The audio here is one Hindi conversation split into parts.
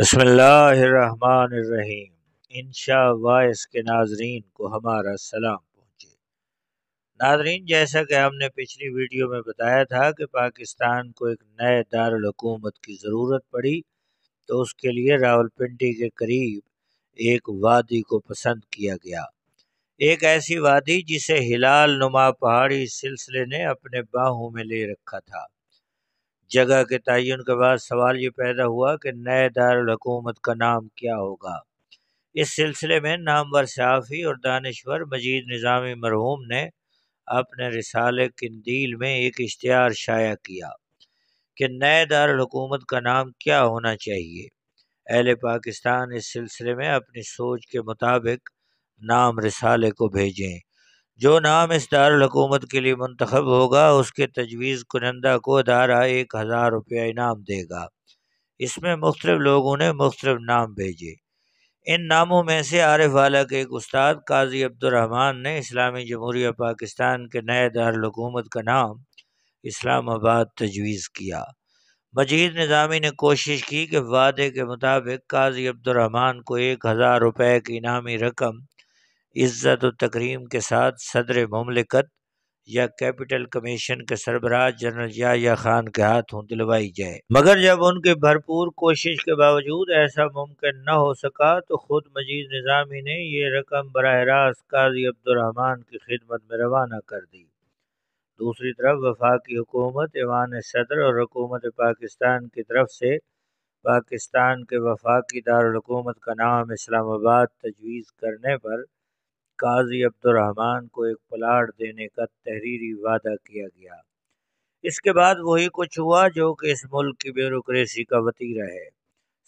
बसमीम इनशा के नाजरीन को हमारा सलाम पहुँचे नाजरीन जैसा कि हमने पिछली वीडियो में बताया था कि पाकिस्तान को एक नए दारकूमत की ज़रूरत पड़ी तो उसके लिए रावलपिंडी के करीब एक वादी को पसंद किया गया एक ऐसी वादी जिसे हिलाल नुमा पहाड़ी सिलसिले ने अपने बाहों में ले रखा था जगह के तयन के बाद सवाल ये पैदा हुआ कि नए दारकूमत का नाम क्या होगा इस सिलसिले में नामवर सहाफ़ी और दानश्वर मजीद निज़ामी मरहूम ने अपने रिसाले कंदील में एक इश्तहार शाया किया कि नए दारकूमत का नाम क्या होना चाहिए अहल पाकिस्तान इस सिलसिले में अपनी सोच के मुताबिक नाम रिसाले को भेजें जो नाम इस दारकूमत के लिए मंतखब होगा उसके तजवीज़ कुनंदा को दारा एक हज़ार रुपया इनाम देगा इसमें मुख्तलिफ लोगों ने मुख्तलिफ नाम भेजे इन नामों में से आरफ़ वाला के एक उस्ताद काजी अब्दुलरहमान ने इस्लामी जमहूरिया पाकिस्तान के नए दारकूमत का नाम इस्लामाबाद तजवीज़ किया मजीद निज़ामी ने कोशिश की कि वादे के मुताबिक काजी अब्दुलरहमान को एक हज़ार रुपये की इनामी रकम इज़्ज़त तकरीम के साथ सदर ममलिकत या कैपिटल कमीशन के सरबराह जनरल या, या खान के हाथ दिलवाई जाए मगर जब उनके भरपूर कोशिश के बावजूद ऐसा मुमकिन न हो सका तो खुद मजीद निज़ामी ने यह रकम बरह रास्त काजी अब्दुलरहमान की खिदमत में रवाना कर दी दूसरी तरफ वफाकी हुकूमत ईवान सदर और हुकूमत पाकिस्तान की तरफ से पाकिस्तान के वफाकी दारकूमत का नाम इस्लामाबाद तजवीज़ करने पर काजी अब्दुलरहमान को एक प्लाट देने का तहरीरी वादा किया गया इसके बाद वही कुछ हुआ जो कि इस मुल्क की ब्यूरोक्रेसी का वतीरा है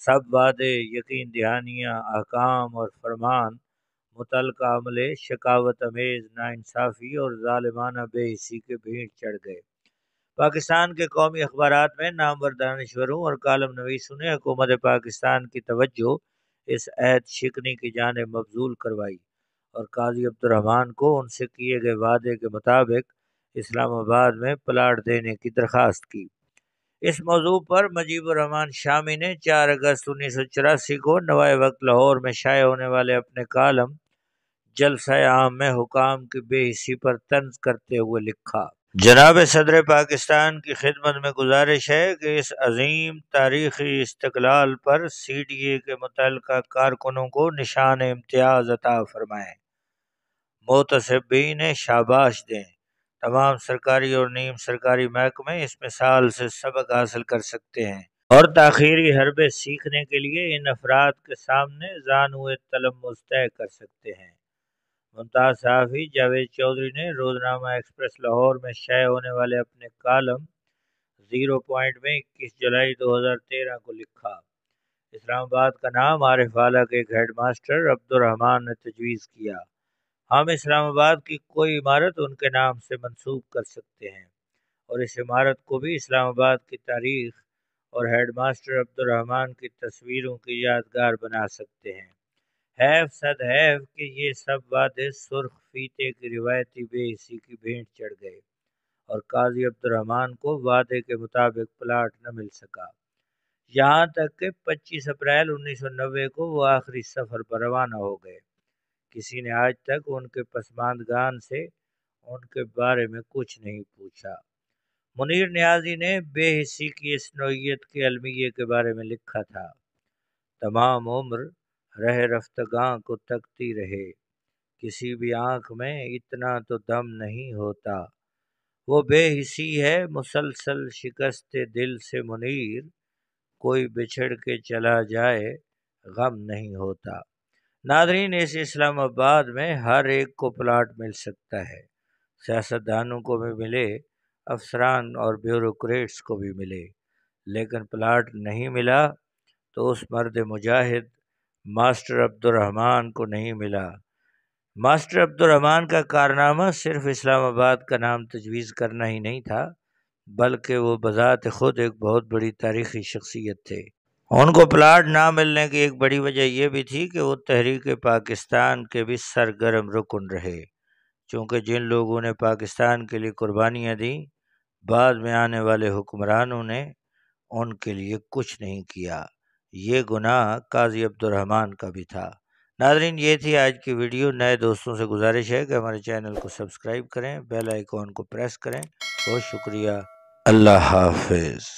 सब वादे यकीन दहानियाँ अहकाम और फरमान मुतल अमले शिकावत अमेज नाानसाफ़ी और ालमाना बेहसी के भीड़ चढ़ गए पाकिस्तान के कौमी अखबार में नामवर दानश्वरों और कालम नवीसों ने हुकूमत पाकिस्तान की तवज्जो इस ऐद शिकनी की जानब मबजूल करवाई और काजी अब्दुलरहमान को उनसे किए गए वादे के मुताबिक इस्लामाबाद में प्लाट देने की दरख्वास्त की इस मौजू पर मजीबरहमान शामी ने 4 अगस्त उन्नीस सौ चौरासी को नवाए वक्त लाहौर में शाये होने वाले अपने कालम जलसा आम में हुकाम की बेहिसी पर तंज करते हुए लिखा जनाब सदर पाकिस्तान की खिदमत में गुजारिश है कि इस अजीम तारीखी इस्तलाल पर सी डी ए के मुतल कारकुनों को निशान इम्तियाज़ अता फरमाएँ मोतसबीन ने शाबाश दें तमाम सरकारी और नीम सरकारी महकमे इस मिसाल से सबक हासिल कर सकते हैं और तखीरी हरबे सीखने के लिए इन अफराद के सामने जानवे तलब मुस्तह कर सकते हैं मुमताज़ साफ़ी जावेद चौधरी ने रोज़नामा एक्सप्रेस लाहौर में शय होने वाले अपने कालम ज़ीरो पॉइंट में इक्कीस जुलाई दो हज़ार तेरह को लिखा इस्लामाबाद का नाम आरिफ आला के एक हेड मास्टर अब्दुलरहमान ने तजवीज़ किया हम इस्लामाबाद की कोई इमारत उनके नाम से मंसूब कर सकते हैं और इस इमारत को भी इस्लामाबाद की तारीख और हेडमास्टर अब्दुलरहमान की तस्वीरों की यादगार बना सकते हैं हैफ सद हैफ के ये सब वादे सुर्ख फीते की रिवायती बेहिसी की भेंट चढ़ गए और काजी अब्दुलरहमान को वादे के मुताबिक प्लाट न मिल सका यहाँ तक कि 25 अप्रैल 1990 को वो आखिरी सफ़र पर रवाना हो गए किसी ने आज तक उनके पसमानदगान से उनके बारे में कुछ नहीं पूछा मुनीर न्याजी ने बेहिसी की इस नोयत के अलमिये के बारे में लिखा था तमाम उम्र रह रफ्तगां को तकती रहे किसी भी आँख में इतना तो दम नहीं होता वो बेहिसी है मुसलसल शिकस्त दिल से मुनीर कोई बिछड़ के चला जाए गम नहीं होता नादरीन इस इस्लामाबाद में हर एक को प्लाट मिल सकता है सियासतदानों को भी मिले अफसरान और ब्यूरोक्रेट्स को भी मिले लेकिन प्लाट नहीं मिला तो उस मर्द मुजाहिद मास्टर अब्दुलरहमान को नहीं मिला मास्टर अब्दुलरहमान का कारनामा सिर्फ इस्लामाबाद का नाम तजवीज़ करना ही नहीं था बल्कि वो बज़ात ख़ुद एक बहुत बड़ी तारीख़ी शख्सियत थे उनको प्लाट ना मिलने की एक बड़ी वजह यह भी थी कि वो तहरीक पाकिस्तान के भी सरगर्म रुकन रहे चूँकि जिन लोगों ने पाकिस्तान के लिए कुर्बानियाँ दी बाद में आने वाले हुक्मरानों ने उनके लिए कुछ नहीं किया ये गुनाह काजी अब्दुलरहमान का भी था नाजरीन ये थी आज की वीडियो नए दोस्तों से गुजारिश है कि हमारे चैनल को सब्सक्राइब करें बेल आइकॉन को प्रेस करें बहुत शुक्रिया अल्लाह हाफिज़